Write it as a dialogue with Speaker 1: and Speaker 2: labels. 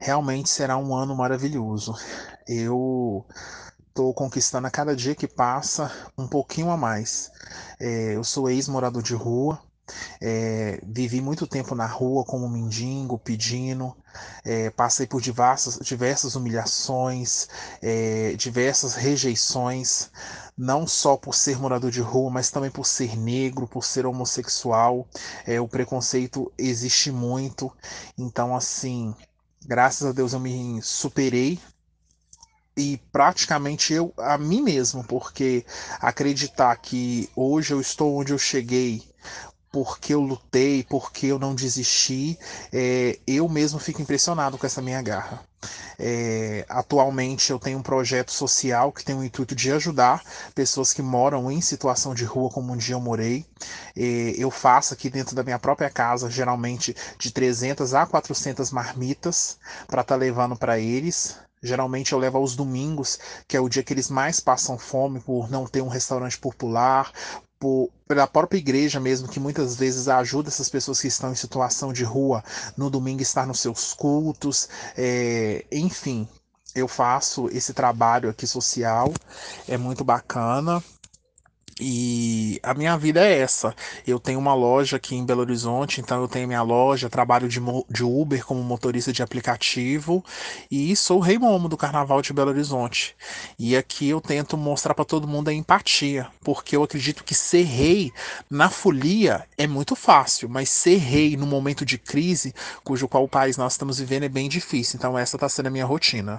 Speaker 1: realmente será um ano maravilhoso. Eu estou conquistando a cada dia que passa um pouquinho a mais. É, eu sou ex-morador de rua, é, vivi muito tempo na rua como mendigo, pedindo, é, passei por diversas, diversas humilhações, é, diversas rejeições, não só por ser morador de rua, mas também por ser negro, por ser homossexual. É, o preconceito existe muito, então, assim, Graças a Deus eu me superei e praticamente eu a mim mesmo, porque acreditar que hoje eu estou onde eu cheguei, porque eu lutei, porque eu não desisti, é, eu mesmo fico impressionado com essa minha garra. É, atualmente eu tenho um projeto social que tem o intuito de ajudar pessoas que moram em situação de rua, como um dia eu morei. É, eu faço aqui dentro da minha própria casa, geralmente de 300 a 400 marmitas, para estar tá levando para eles. Geralmente eu levo aos domingos, que é o dia que eles mais passam fome por não ter um restaurante popular, por, tipo, pela própria igreja mesmo, que muitas vezes ajuda essas pessoas que estão em situação de rua no domingo estar nos seus cultos, é, enfim. Eu faço esse trabalho aqui social, é muito bacana. E a minha vida é essa. Eu tenho uma loja aqui em Belo Horizonte, então eu tenho minha loja, trabalho de, de Uber como motorista de aplicativo e sou o rei momo do Carnaval de Belo Horizonte. E aqui eu tento mostrar para todo mundo a empatia, porque eu acredito que ser rei na folia é muito fácil, mas ser rei no momento de crise, cujo qual o país nós estamos vivendo, é bem difícil. Então essa está sendo a minha rotina.